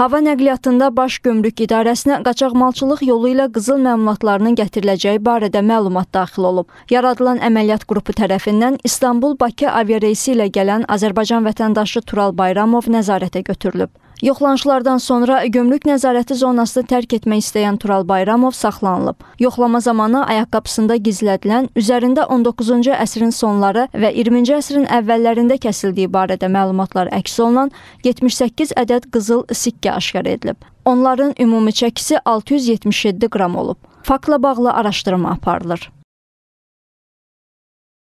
Hava nəqliyyatında Baş Gömrük İdarəsinə qaçaqmalçılıq yolu ilə qızıl məmulatlarının gətiriləcəyi barədə məlumat daxil olub. Yaradılan əməliyyat qrupu tərəfindən İstanbul-Bakı aviareysi ilə gələn Azərbaycan vətəndaşı Tural Bayramov nəzarətə götürülüb. Yoxlanışlardan sonra gömrük nəzarəti zonasını tərk etmək istəyən Tural Bayramov saxlanılıb. Yoxlama zamanı ayaqqabısında gizlədilən, üzərində 19-cu əsrin sonları və 20-ci əsrin əvvəllərində kəsildiyi barədə məlumatlar əks olunan 78 ədəd qızıl sikkə aşkar edilib. Onların ümumi çəkisi 677 qram olub. Faktla bağlı araşdırma aparılır.